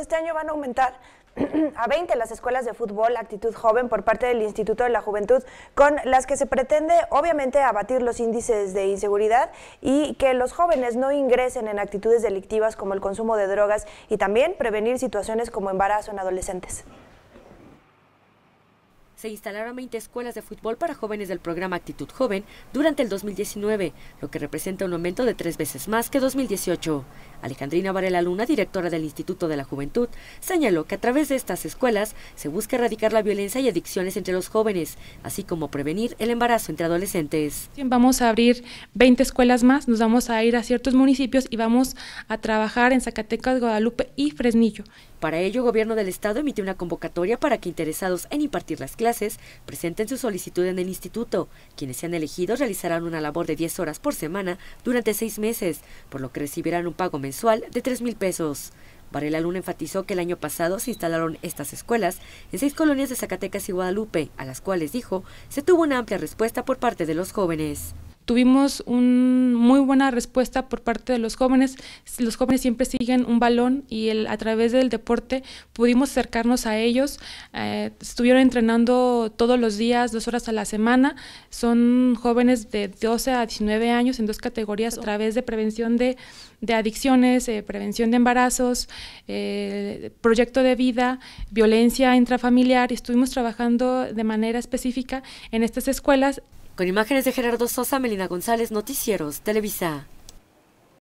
este año van a aumentar a 20 las escuelas de fútbol Actitud Joven por parte del Instituto de la Juventud, con las que se pretende obviamente abatir los índices de inseguridad y que los jóvenes no ingresen en actitudes delictivas como el consumo de drogas y también prevenir situaciones como embarazo en adolescentes se instalaron 20 escuelas de fútbol para jóvenes del programa Actitud Joven durante el 2019, lo que representa un aumento de tres veces más que 2018. Alejandrina Varela Luna, directora del Instituto de la Juventud, señaló que a través de estas escuelas se busca erradicar la violencia y adicciones entre los jóvenes, así como prevenir el embarazo entre adolescentes. Vamos a abrir 20 escuelas más, nos vamos a ir a ciertos municipios y vamos a trabajar en Zacatecas, Guadalupe y Fresnillo. Para ello, el Gobierno del Estado emitió una convocatoria para que interesados en impartir las clases presenten su solicitud en el instituto. Quienes sean elegidos realizarán una labor de 10 horas por semana durante seis meses, por lo que recibirán un pago mensual de 3 mil pesos. Varela Luna enfatizó que el año pasado se instalaron estas escuelas en seis colonias de Zacatecas y Guadalupe, a las cuales dijo se tuvo una amplia respuesta por parte de los jóvenes tuvimos una muy buena respuesta por parte de los jóvenes. Los jóvenes siempre siguen un balón y a través del deporte pudimos acercarnos a ellos. Eh, estuvieron entrenando todos los días, dos horas a la semana. Son jóvenes de 12 a 19 años en dos categorías a través de prevención de, adicciones, eh, prevención de embarazos, eh, proyecto de vida, violencia intrafamiliar. Estuvimos trabajando de manera específica en estas escuelas con imágenes de Gerardo Sosa, Melina González, Noticieros, Televisa.